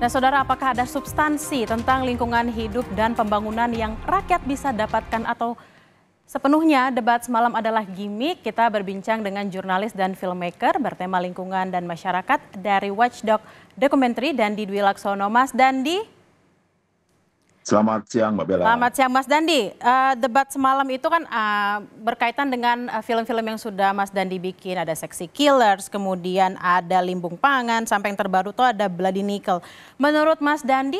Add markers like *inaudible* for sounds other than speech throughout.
Nah, saudara, apakah ada substansi tentang lingkungan hidup dan pembangunan yang rakyat bisa dapatkan atau sepenuhnya debat semalam adalah gimmick? Kita berbincang dengan jurnalis dan filmmaker bertema lingkungan dan masyarakat dari Watchdog Documentary dan Dwi Laksono. Mas di. Selamat siang Mbak Bella. Selamat siang Mas Dandi. Uh, debat semalam itu kan uh, berkaitan dengan eh, film-film uh, yang sudah Mas Dandi bikin. Ada Sexy Killers, kemudian ada Limbung Pangan, sampai yang terbaru itu ada Bloody Nickel. Menurut Mas Dandi,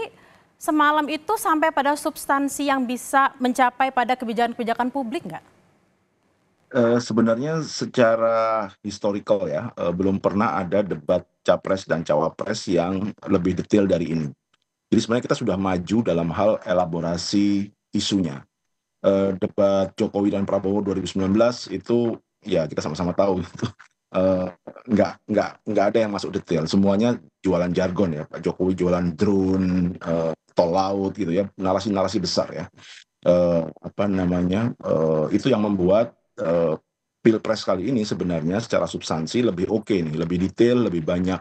semalam itu sampai pada substansi yang bisa mencapai pada kebijakan-kebijakan publik nggak? Uh, sebenarnya secara historical ya, uh, belum pernah ada debat capres dan cawapres yang lebih detail dari ini jadi sebenarnya kita sudah maju dalam hal elaborasi isunya. Uh, debat Jokowi dan Prabowo 2019 itu ya kita sama-sama tahu *laughs* itu uh, nggak nggak nggak ada yang masuk detail. Semuanya jualan jargon ya Pak Jokowi jualan drone, uh, tol laut gitu ya narasi-narasi besar ya. Uh, apa namanya uh, itu yang membuat uh, pilpres kali ini sebenarnya secara substansi lebih oke okay nih, lebih detail, lebih banyak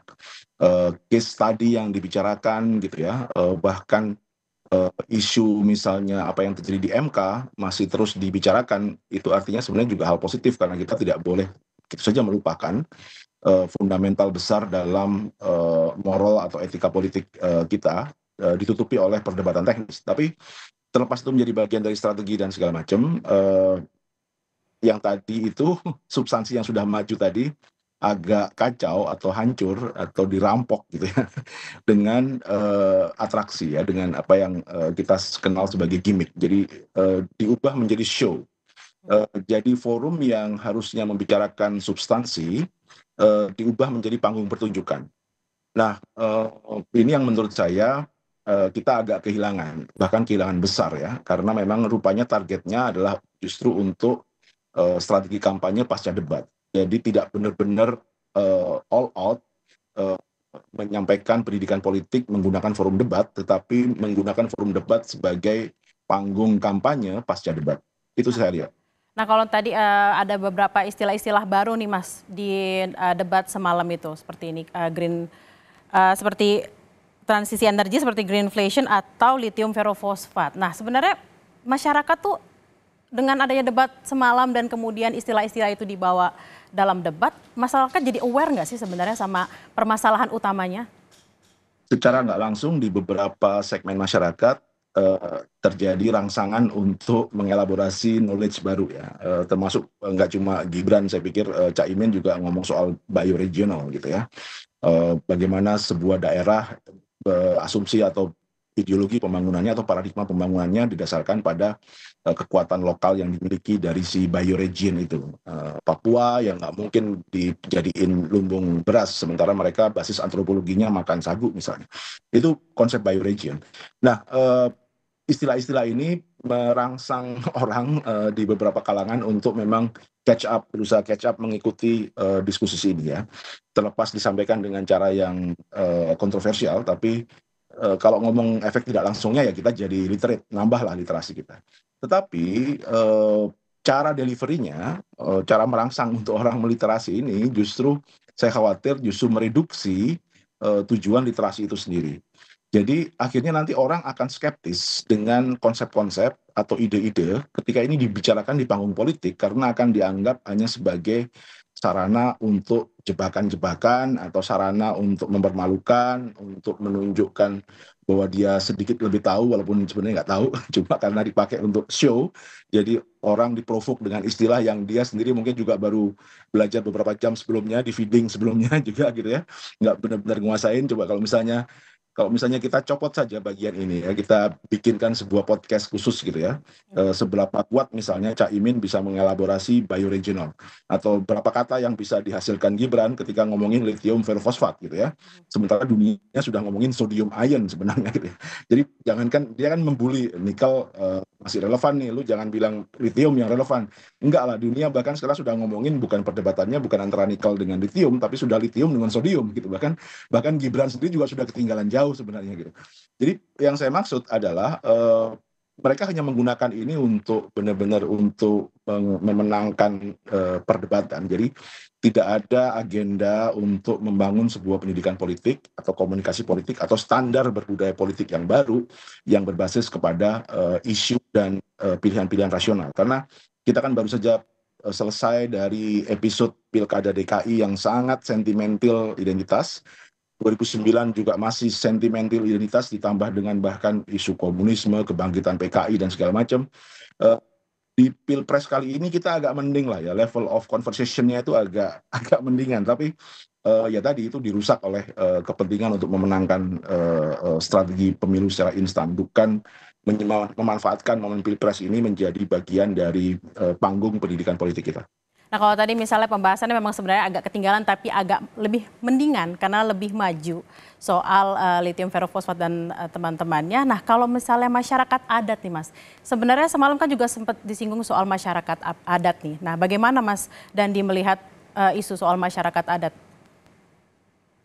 uh, case tadi yang dibicarakan gitu ya. Uh, bahkan uh, isu misalnya apa yang terjadi di MK masih terus dibicarakan, itu artinya sebenarnya juga hal positif karena kita tidak boleh itu saja melupakan uh, fundamental besar dalam uh, moral atau etika politik uh, kita uh, ditutupi oleh perdebatan teknis. Tapi terlepas itu menjadi bagian dari strategi dan segala macam. Uh, yang tadi itu *laughs* substansi yang sudah maju tadi agak kacau atau hancur atau dirampok gitu ya *laughs* dengan uh, atraksi ya dengan apa yang uh, kita kenal sebagai gimmick jadi uh, diubah menjadi show uh, jadi forum yang harusnya membicarakan substansi uh, diubah menjadi panggung pertunjukan nah uh, ini yang menurut saya kita agak kehilangan bahkan kehilangan besar ya karena memang rupanya targetnya adalah justru untuk uh, strategi kampanye pasca debat. Jadi tidak benar-benar uh, all out uh, menyampaikan pendidikan politik menggunakan forum debat, tetapi menggunakan forum debat sebagai panggung kampanye pasca debat. Itu saya lihat. Nah kalau tadi uh, ada beberapa istilah-istilah baru nih Mas di uh, debat semalam itu seperti ini uh, green uh, seperti transisi energi seperti greenflation atau lithium ferrofosfat. Nah sebenarnya masyarakat tuh dengan adanya debat semalam dan kemudian istilah-istilah itu dibawa dalam debat, masyarakat jadi aware nggak sih sebenarnya sama permasalahan utamanya? Secara nggak langsung di beberapa segmen masyarakat eh, terjadi rangsangan untuk mengelaborasi knowledge baru ya, eh, termasuk eh, nggak cuma Gibran, saya pikir eh, Cak Imin juga ngomong soal bioregional gitu ya, bagaimana sebuah daerah asumsi atau ideologi pembangunannya atau paradigma pembangunannya didasarkan pada uh, kekuatan lokal yang dimiliki dari si bioregion itu. Uh, Papua yang nggak mungkin dijadiin lumbung beras, sementara mereka basis antropologinya makan sagu misalnya. Itu konsep bioregion. Nah, uh, istilah-istilah ini merangsang *laughs* orang uh, di beberapa kalangan untuk memang catch up, berusaha catch up mengikuti uh, diskusi ini ya. Terlepas disampaikan dengan cara yang uh, kontroversial, tapi Eh, kalau ngomong efek tidak langsungnya ya kita jadi literate, nambahlah literasi kita. Tetapi uh, cara deliverynya, uh, cara merangsang untuk orang meliterasi ini justru saya khawatir justru mereduksi uh, tujuan literasi itu sendiri. Jadi akhirnya nanti orang akan skeptis dengan konsep-konsep atau ide-ide ketika ini dibicarakan di panggung politik karena akan dianggap hanya sebagai sarana untuk jebakan-jebakan atau sarana untuk mempermalukan, untuk menunjukkan bahwa dia sedikit lebih tahu walaupun sebenarnya nggak tahu, *laughs* cuma karena dipakai untuk show. Jadi orang diprovok dengan istilah yang dia sendiri mungkin juga baru belajar beberapa jam sebelumnya, di feeding sebelumnya *laughs* juga gitu ya. Nggak benar-benar nguasain. Coba kalau misalnya kalau misalnya kita copot saja bagian ini ya kita bikinkan sebuah podcast khusus gitu ya e, seberapa kuat misalnya Cak Imin bisa mengelaborasi bioregional atau berapa kata yang bisa dihasilkan Gibran ketika ngomongin lithium ferrofosfat gitu ya sementara dunia sudah ngomongin sodium ion sebenarnya gitu ya. jadi jangankan dia kan membuli nikel e, masih relevan nih lu jangan bilang lithium yang relevan enggak lah dunia bahkan sekarang sudah ngomongin bukan perdebatannya bukan antara nikel dengan lithium tapi sudah lithium dengan sodium gitu bahkan bahkan Gibran sendiri juga sudah ketinggalan jauh jauh sebenarnya gitu. Jadi yang saya maksud adalah uh, mereka hanya menggunakan ini untuk benar-benar untuk memenangkan uh, perdebatan. Jadi tidak ada agenda untuk membangun sebuah pendidikan politik atau komunikasi politik atau standar berbudaya politik yang baru yang berbasis kepada uh, isu dan pilihan-pilihan uh, rasional. Karena kita kan baru saja selesai dari episode Pilkada DKI yang sangat sentimental identitas 2009 juga masih sentimental identitas ditambah dengan bahkan isu komunisme, kebangkitan PKI dan segala macam. Uh, di pilpres kali ini kita agak mending lah ya level of conversation-nya itu agak *laughs* agak mendingan tapi uh, ya tadi itu dirusak oleh uh, kepentingan untuk memenangkan uh, uh, strategi pemilu secara instan bukan memanfaatkan momen pilpres ini menjadi bagian dari uh, panggung pendidikan politik kita. Nah kalau tadi misalnya pembahasannya memang sebenarnya agak ketinggalan tapi agak lebih mendingan karena lebih maju soal uh, lithium ferrofosfat dan uh, teman-temannya. Nah kalau misalnya masyarakat adat nih mas, sebenarnya semalam kan juga sempat disinggung soal masyarakat adat nih. Nah bagaimana mas Dandi melihat uh, isu soal masyarakat adat?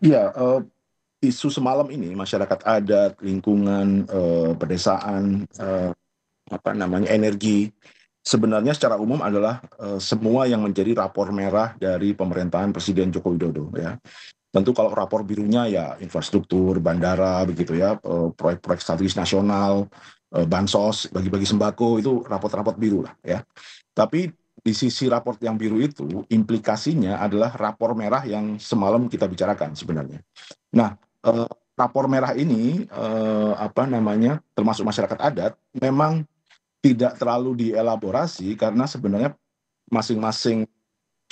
Iya, uh, isu semalam ini masyarakat adat, lingkungan, uh, pedesaan, uh, apa namanya energi sebenarnya secara umum adalah uh, semua yang menjadi rapor merah dari pemerintahan Presiden Joko Widodo ya. Tentu kalau rapor birunya ya infrastruktur, bandara begitu ya, eh, proyek-proyek strategis nasional, eh, bansos, bagi-bagi sembako itu rapor-rapor biru lah ya. Tapi di sisi rapor yang biru itu implikasinya adalah rapor merah yang semalam kita bicarakan sebenarnya. Nah, rapor merah ini apa namanya termasuk masyarakat adat memang tidak terlalu dielaborasi karena sebenarnya masing masing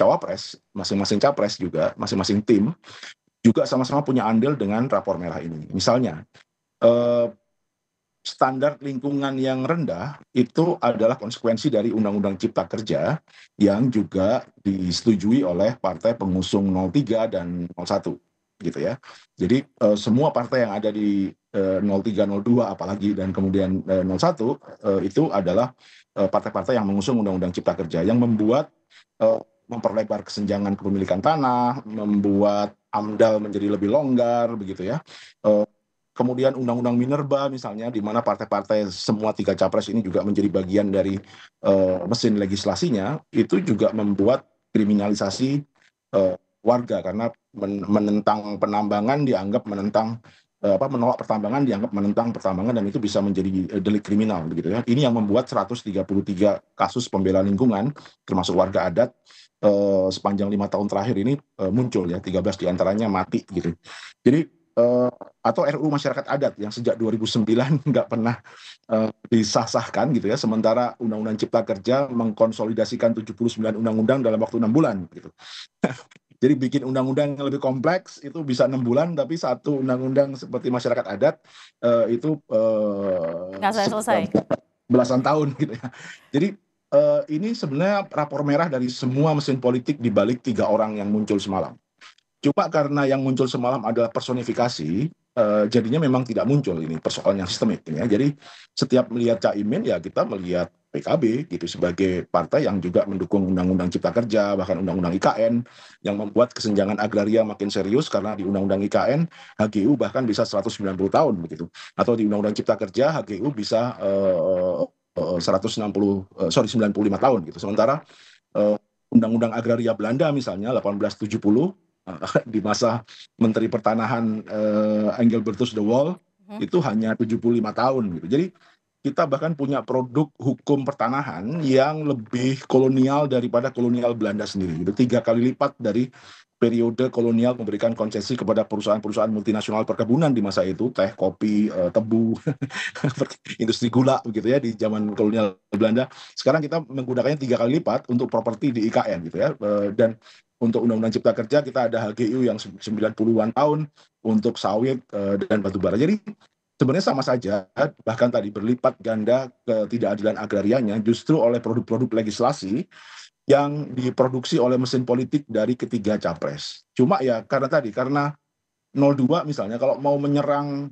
cawapres, masing-masing capres juga, masing-masing tim juga sama-sama punya andil dengan rapor merah ini. Misalnya eh, standar lingkungan yang rendah itu adalah konsekuensi dari Undang-Undang Cipta Kerja yang juga disetujui oleh partai pengusung 03 dan 01 gitu ya. Jadi uh, semua partai yang ada di uh, 03, 02 apalagi dan kemudian uh, 01 uh, itu adalah eh, partai-partai uh, yang mengusung Undang-Undang Cipta Kerja yang membuat uh, memperlebar kesenjangan kepemilikan tanah, membuat AMDAL menjadi lebih longgar begitu ya. Uh, kemudian undang-undang Minerba misalnya di mana partai-partai semua tiga capres ini juga menjadi bagian dari uh, mesin legislasinya itu juga membuat kriminalisasi warga karena menentang penambangan dianggap menentang eh, apa menolak pertambangan dianggap menentang pertambangan dan itu bisa menjadi eh, delik kriminal begitu ya. Ini yang membuat 133 kasus pembela lingkungan termasuk warga adat eh, sepanjang lima tahun terakhir ini eh, muncul ya 13 diantaranya mati gitu. Jadi eh, atau RU masyarakat adat yang sejak 2009 *laughs* nggak pernah eh, disahsahkan gitu ya sementara undang-undang cipta kerja mengkonsolidasikan 79 undang-undang dalam waktu enam bulan gitu. *laughs* Jadi bikin undang-undang yang lebih kompleks itu bisa enam bulan, tapi satu undang-undang seperti masyarakat adat uh, itu uh, eh, selesai, belasan tahun *laughs* gitu ya. Jadi uh, ini sebenarnya rapor merah dari semua mesin politik di balik tiga orang yang muncul semalam. Cuma karena yang muncul semalam adalah personifikasi, uh, jadinya memang tidak muncul ini persoalan yang sistemik ya. Jadi setiap melihat Caimin ya kita melihat PKB gitu sebagai partai yang juga mendukung undang-undang cipta kerja bahkan undang-undang IKN yang membuat kesenjangan agraria makin serius karena di undang-undang IKN HGU bahkan bisa 190 tahun begitu atau di undang-undang cipta kerja HGU bisa uh, uh, 160 uh, sorry 95 tahun gitu sementara undang eh, undang-undang agraria Belanda misalnya 1870 uh, eh, *laughs* di masa Menteri Pertanahan uh, Engelbertus de Wall hmm. itu hanya 75 tahun gitu. Jadi kita bahkan punya produk hukum pertanahan yang lebih kolonial daripada kolonial Belanda sendiri. Itu tiga kali lipat dari periode kolonial memberikan konsesi kepada perusahaan-perusahaan multinasional perkebunan di masa itu, teh, kopi, eh, tebu, *laughs* industri gula begitu ya di zaman kolonial Belanda. Sekarang kita menggunakannya tiga kali lipat untuk properti di IKN gitu ya. Eh, dan untuk Undang-Undang Cipta Kerja kita ada HGU yang 90-an tahun untuk sawit eh, dan batu bara. Jadi sebenarnya sama saja bahkan tadi berlipat ganda ketidakadilan agrarianya justru oleh produk-produk legislasi yang diproduksi oleh mesin politik dari ketiga capres. Cuma ya karena tadi karena 02 misalnya kalau mau menyerang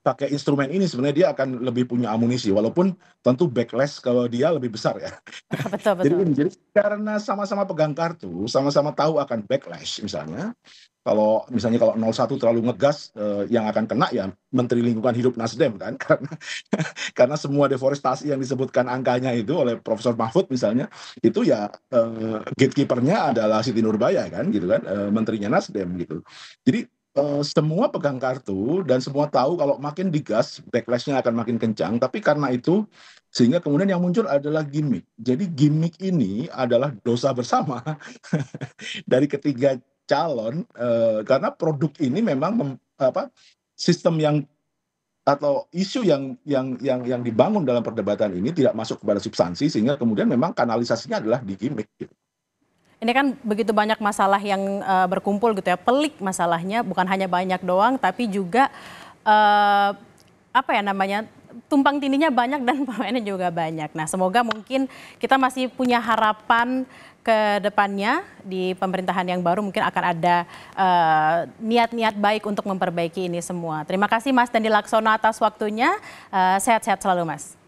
pakai instrumen ini sebenarnya dia akan lebih punya amunisi walaupun tentu backlash kalau dia lebih besar ya. Ah, betul, *laughs* betul. jadi, jadi karena sama-sama pegang kartu, sama-sama tahu akan backlash misalnya. Kalau misalnya kalau 01 terlalu ngegas eh, yang akan kena ya Menteri Lingkungan Hidup Nasdem kan *laughs* karena karena semua deforestasi yang disebutkan angkanya itu oleh Profesor Mahfud misalnya itu ya eh, gatekeepernya adalah Siti Nurbaya kan gitu kan eh, menterinya Nasdem gitu. Jadi Eh, semua pegang kartu dan semua tahu kalau makin digas backlashnya akan makin kencang tapi karena itu sehingga kemudian yang muncul adalah gimmick jadi gimmick ini adalah dosa bersama *laughs* dari ketiga calon uh, karena produk ini memang mem, apa sistem yang atau isu yang yang yang yang dibangun dalam perdebatan ini tidak masuk kepada substansi sehingga kemudian memang kanalisasinya adalah di gimmick gitu ini kan begitu banyak masalah yang uh, berkumpul gitu ya, pelik masalahnya, bukan hanya banyak doang, tapi juga uh, apa ya namanya tumpang tindihnya banyak dan *laughs* pemainnya juga banyak. Nah, semoga mungkin kita masih punya harapan ke depannya di pemerintahan yang baru mungkin akan ada eh, niat-niat uh, baik untuk memperbaiki ini semua. Terima kasih Mas Dandi Laksono atas waktunya. Sehat-sehat uh, sehat -sehat selalu Mas.